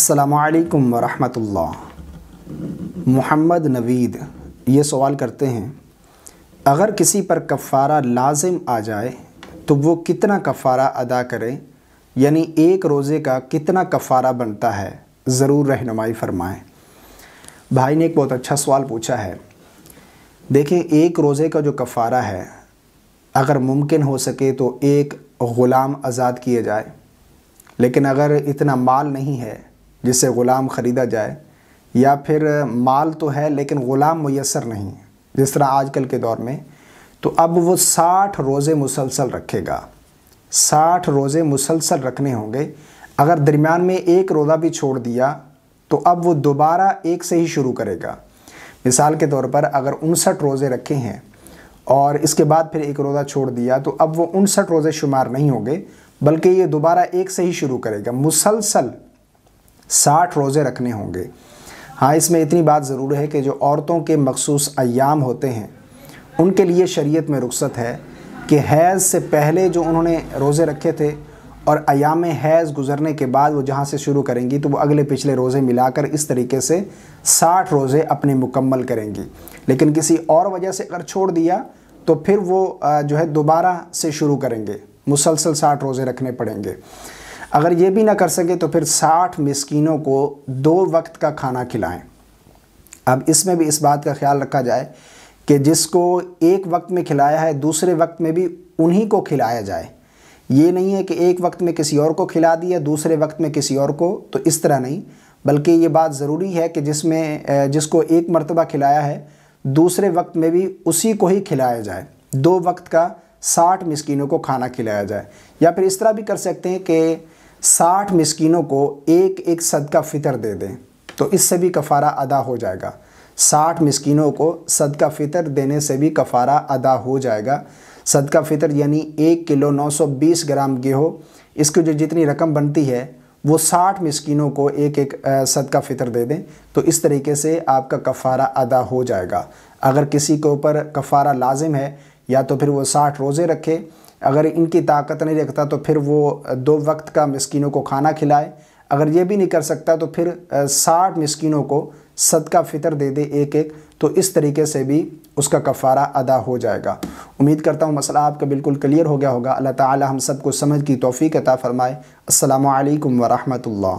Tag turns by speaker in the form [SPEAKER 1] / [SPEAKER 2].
[SPEAKER 1] असलकम वरहमतुल्ला मोहम्मद नवीद ये सवाल करते हैं अगर किसी पर कफ़ारा लाजिम आ जाए तो वो कितना कफ़ारा अदा करें यानी एक रोज़े का कितना कफ़ारा बनता है ज़रूर रहनुमाई फरमाएं भाई ने एक बहुत अच्छा सवाल पूछा है देखें एक रोज़े का जो कफ़ारा है अगर मुमकिन हो सके तो एक ग़ुलाम आज़ाद किए जाए लेकिन अगर इतना माल नहीं है जिससे ग़ुलाम ख़रीदा जाए या फिर माल तो है लेकिन ग़ुलाम मैसर नहीं है जिस तरह आजकल के दौर में तो अब वो साठ रोज़े मुसलसल रखेगा साठ रोज़े मुसलसल रखने होंगे अगर दरमियान में एक रोज़ा भी छोड़ दिया तो अब वो दोबारा एक से ही शुरू करेगा मिसाल के तौर पर अगर उनसठ रोज़े रखे हैं और इसके बाद फिर एक रोज़ा छोड़ दिया तो अब वो उनसठ रोज़े शुमार नहीं होंगे बल्कि ये दोबारा एक से ही शुरू करेगा मुसलसल साठ रोज़े रखने होंगे हाँ इसमें इतनी बात ज़रूर है कि जो औरतों के मखसूस अयाम होते हैं उनके लिए शरीयत में रुख्सत है कि हैज़ से पहले जो उन्होंने रोज़े रखे थे और अयाम हैज़ गुजरने के बाद वो जहाँ से शुरू करेंगी तो वो अगले पिछले रोज़े मिलाकर इस तरीके से साठ रोज़े अपने मुकम्मल करेंगी लेकिन किसी और वजह से अगर छोड़ दिया तो फिर वो जो है दोबारा से शुरू करेंगे मुसलसल साठ रोज़े रखने पड़ेंगे अगर ये भी ना कर सके तो फिर साठ मिसकीनों को दो वक्त का खाना खिलाएं अब इसमें भी इस बात का ख्याल रखा जाए कि जिसको एक वक्त में खिलाया है दूसरे वक्त में भी उन्हीं को खिलाया जाए ये नहीं है कि एक वक्त में किसी और को खिला दिया दूसरे वक्त में किसी और को तो इस तरह नहीं बल्कि ये बात ज़रूरी है कि जिसमें जिसको एक मरतबा खिलाया है दूसरे वक्त में भी उसी को ही खिलाया जाए दो वक्त का साठ मिसकीनों को खाना खिलाया जाए या फिर इस तरह भी कर सकते हैं कि साठ मिसकीनों को एक एक सदका फ़ितर दे दें तो इससे भी कफ़ारा अदा हो जाएगा साठ मिसकीनों को सदका फ़ितर देने से भी कफ़ारा अदा हो जाएगा सदका फ़ितर यानी एक किलो नौ सौ बीस ग्राम गेहूँ इसकी जो जितनी रकम बनती है वो साठ मिसकीनों को एक एक सदका फ़ितर दे दें तो इस तरीके से आपका कफ़ारा अदा हो जाएगा अगर किसी के ऊपर कफ़ारा लाजिम है या तो फिर वो साठ रोज़े रखे अगर इनकी ताकत नहीं रखता तो फिर वो दो वक्त का मस्किनों को खाना खिलाए अगर ये भी नहीं कर सकता तो फिर साठ मस्किनों को सदका फितर दे दे एक एक तो इस तरीके से भी उसका कफ़ारा अदा हो जाएगा उम्मीद करता हूँ मसला आपका बिल्कुल क्लियर हो गया होगा अल्लाह ताला हम सबको समझ की तोफ़ी अता फ़रमाए अल्लाम वरहमल